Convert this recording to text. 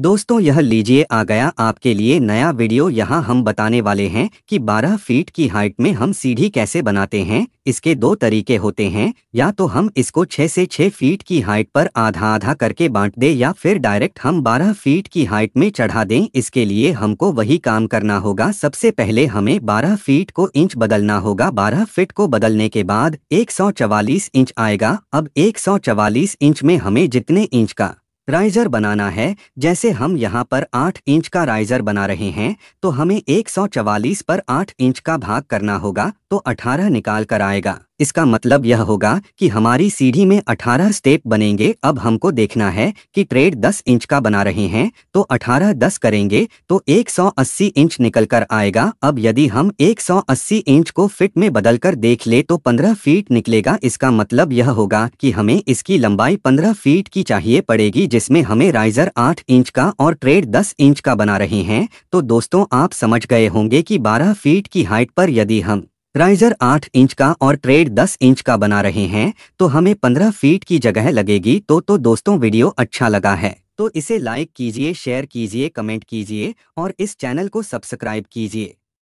दोस्तों यह लीजिए आ गया आपके लिए नया वीडियो यहाँ हम बताने वाले हैं कि 12 फीट की हाइट में हम सीढ़ी कैसे बनाते हैं इसके दो तरीके होते हैं या तो हम इसको 6 से 6 फीट की हाइट पर आधा आधा करके बांट दें या फिर डायरेक्ट हम 12 फीट की हाइट में चढ़ा दें इसके लिए हमको वही काम करना होगा सबसे पहले हमें बारह फीट को इंच बदलना होगा बारह फीट को बदलने के बाद एक इंच आएगा अब एक इंच में हमें जितने इंच का राइजर बनाना है जैसे हम यहाँ पर 8 इंच का राइजर बना रहे हैं तो हमें 144 पर 8 इंच का भाग करना होगा तो 18 निकाल कर आएगा इसका मतलब यह होगा कि हमारी सीढ़ी में 18 स्टेप बनेंगे अब हमको देखना है कि ट्रेड 10 इंच का बना रहे हैं तो 18 10 करेंगे तो 180 इंच निकल कर आएगा अब यदि हम 180 इंच को फिट में बदलकर देख ले तो 15 फीट निकलेगा इसका मतलब यह होगा कि हमें इसकी लंबाई 15 फीट की चाहिए पड़ेगी जिसमें हमें राइजर 8 इंच का और ट्रेड दस इंच का बना रहे हैं तो दोस्तों आप समझ गए होंगे की बारह फीट की हाइट पर यदि हम राइजर 8 इंच का और ट्रेड 10 इंच का बना रहे हैं तो हमें 15 फीट की जगह लगेगी तो तो दोस्तों वीडियो अच्छा लगा है तो इसे लाइक कीजिए शेयर कीजिए कमेंट कीजिए और इस चैनल को सब्सक्राइब कीजिए